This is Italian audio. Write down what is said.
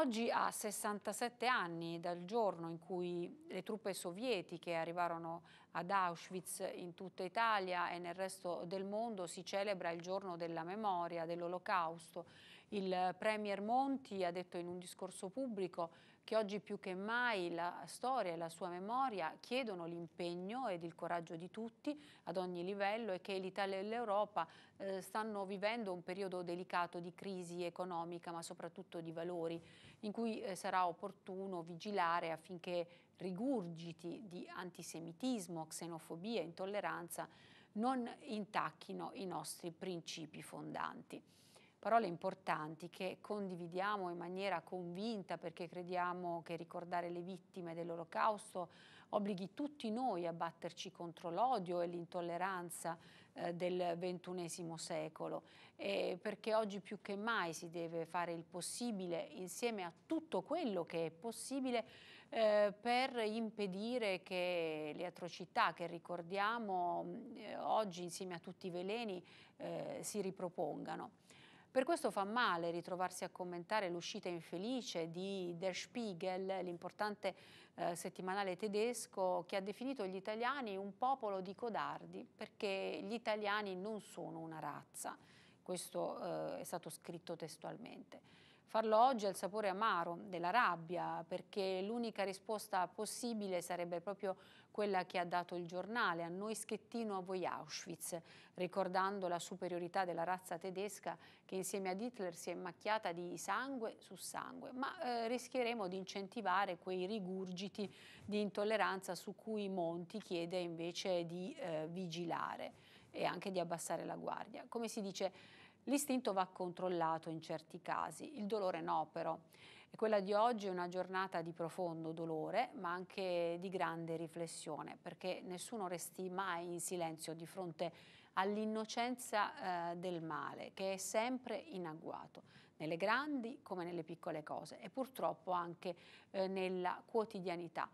Oggi a 67 anni dal giorno in cui le truppe sovietiche arrivarono ad Auschwitz in tutta Italia e nel resto del mondo si celebra il giorno della memoria dell'olocausto il Premier Monti ha detto in un discorso pubblico che oggi più che mai la storia e la sua memoria chiedono l'impegno ed il coraggio di tutti ad ogni livello e che l'Italia e l'Europa eh, stanno vivendo un periodo delicato di crisi economica ma soprattutto di valori in cui eh, sarà opportuno vigilare affinché rigurgiti di antisemitismo, xenofobia e intolleranza non intacchino i nostri principi fondanti parole importanti che condividiamo in maniera convinta perché crediamo che ricordare le vittime dell'olocausto obblighi tutti noi a batterci contro l'odio e l'intolleranza eh, del XXI secolo e perché oggi più che mai si deve fare il possibile insieme a tutto quello che è possibile eh, per impedire che le atrocità che ricordiamo mm, eh, oggi insieme a tutti i veleni eh, si ripropongano. Per questo fa male ritrovarsi a commentare l'uscita infelice di Der Spiegel, l'importante eh, settimanale tedesco, che ha definito gli italiani un popolo di codardi, perché gli italiani non sono una razza. Questo eh, è stato scritto testualmente. Farlo oggi è il sapore amaro della rabbia, perché l'unica risposta possibile sarebbe proprio quella che ha dato il giornale, a noi Schettino, a voi Auschwitz, ricordando la superiorità della razza tedesca che insieme ad Hitler si è macchiata di sangue su sangue, ma eh, rischieremo di incentivare quei rigurgiti di intolleranza su cui Monti chiede invece di eh, vigilare e anche di abbassare la guardia. Come si dice, L'istinto va controllato in certi casi, il dolore no però. E quella di oggi è una giornata di profondo dolore, ma anche di grande riflessione, perché nessuno resti mai in silenzio di fronte all'innocenza eh, del male, che è sempre in agguato, nelle grandi come nelle piccole cose e purtroppo anche eh, nella quotidianità.